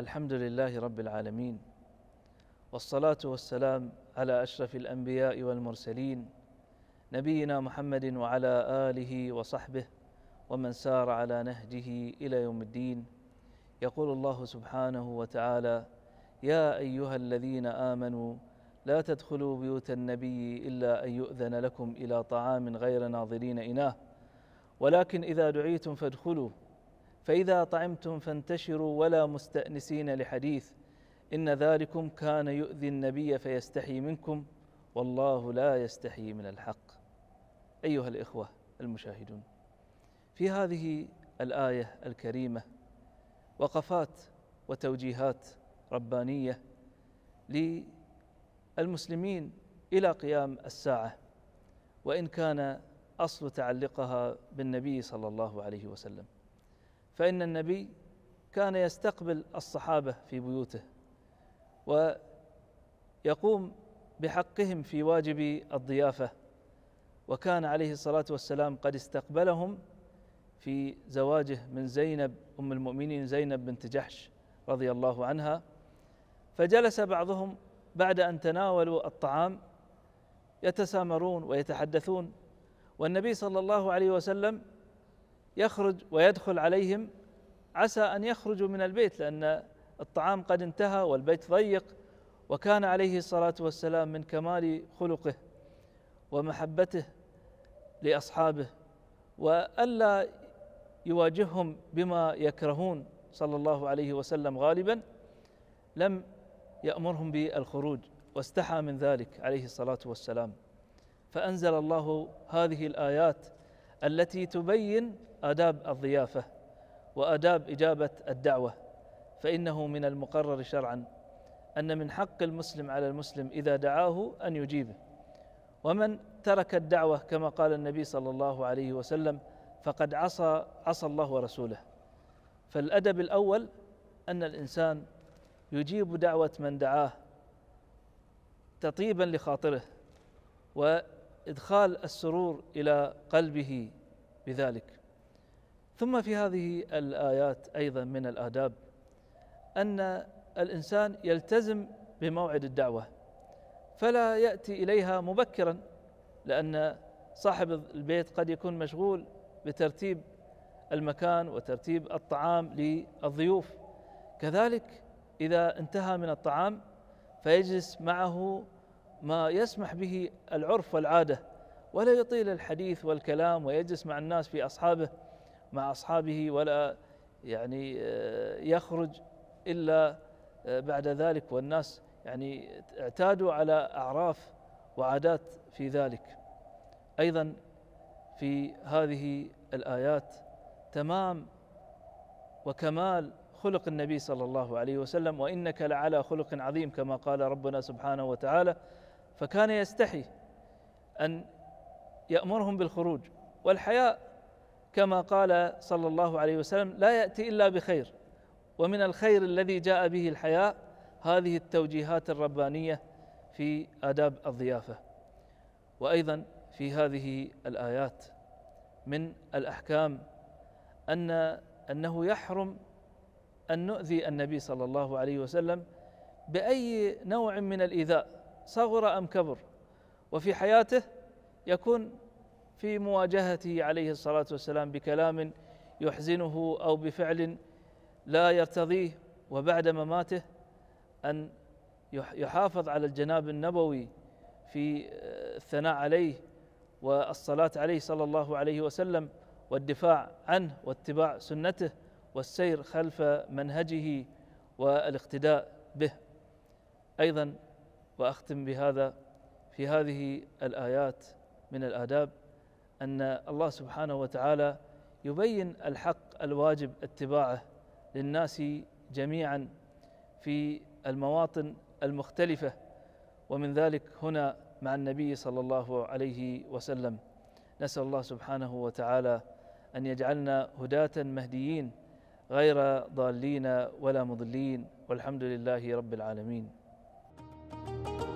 الحمد لله رب العالمين والصلاة والسلام على أشرف الأنبياء والمرسلين نبينا محمد وعلى آله وصحبه ومن سار على نهجه إلى يوم الدين يقول الله سبحانه وتعالى يا أيها الذين آمنوا لا تدخلوا بيوت النبي إلا أن يؤذن لكم إلى طعام غير ناظرين إناه ولكن إذا دعيتم فادخلوا فإذا طعمتم فانتشروا ولا مستأنسين لحديث إن ذلكم كان يؤذي النبي فيستحي منكم والله لا يستحي من الحق أيها الإخوة المشاهدون في هذه الآية الكريمة وقفات وتوجيهات ربانية للمسلمين إلى قيام الساعة وإن كان أصل تعلقها بالنبي صلى الله عليه وسلم فإن النبي كان يستقبل الصحابة في بيوته ويقوم بحقهم في واجب الضيافة وكان عليه الصلاة والسلام قد استقبلهم في زواجه من زينب أم المؤمنين زينب بنت جحش رضي الله عنها فجلس بعضهم بعد أن تناولوا الطعام يتسامرون ويتحدثون والنبي صلى الله عليه وسلم يخرج ويدخل عليهم عسى ان يخرجوا من البيت لان الطعام قد انتهى والبيت ضيق وكان عليه الصلاه والسلام من كمال خلقه ومحبته لاصحابه والا يواجههم بما يكرهون صلى الله عليه وسلم غالبا لم يامرهم بالخروج واستحى من ذلك عليه الصلاه والسلام فانزل الله هذه الايات التي تبين آداب الضيافة وآداب إجابة الدعوة فإنه من المقرر شرعا أن من حق المسلم على المسلم إذا دعاه أن يجيبه ومن ترك الدعوة كما قال النبي صلى الله عليه وسلم فقد عصى عصى الله ورسوله فالأدب الأول أن الإنسان يجيب دعوة من دعاه تطيبا لخاطره و ادخال السرور الى قلبه بذلك ثم في هذه الايات ايضا من الاداب ان الانسان يلتزم بموعد الدعوه فلا ياتي اليها مبكرا لان صاحب البيت قد يكون مشغول بترتيب المكان وترتيب الطعام للضيوف كذلك اذا انتهى من الطعام فيجلس معه ما يسمح به العرف والعاده ولا يطيل الحديث والكلام ويجلس مع الناس في اصحابه مع اصحابه ولا يعني آه، يخرج الا آه، بعد ذلك والناس يعني اعتادوا على اعراف وعادات في ذلك ايضا في هذه الايات تمام وكمال خلق النبي صلى الله عليه وسلم وانك لعلى خلق عظيم كما قال ربنا سبحانه وتعالى فكان يستحي أن يأمرهم بالخروج والحياء كما قال صلى الله عليه وسلم لا يأتي إلا بخير ومن الخير الذي جاء به الحياء هذه التوجيهات الربانية في آداب الضيافة وأيضا في هذه الآيات من الأحكام أن أنه يحرم أن نؤذي النبي صلى الله عليه وسلم بأي نوع من الإيذاء صغر أم كبر وفي حياته يكون في مواجهته عليه الصلاة والسلام بكلام يحزنه أو بفعل لا يرتضيه وبعد مماته أن يحافظ على الجناب النبوي في آه، الثناء عليه والصلاة عليه صلى الله عليه وسلم والدفاع عنه واتباع سنته والسير خلف منهجه والاقتداء به أيضا واختم بهذا في هذه الايات من الاداب ان الله سبحانه وتعالى يبين الحق الواجب اتباعه للناس جميعا في المواطن المختلفه ومن ذلك هنا مع النبي صلى الله عليه وسلم نسال الله سبحانه وتعالى ان يجعلنا هداه مهديين غير ضالين ولا مضلين والحمد لله رب العالمين Thank you.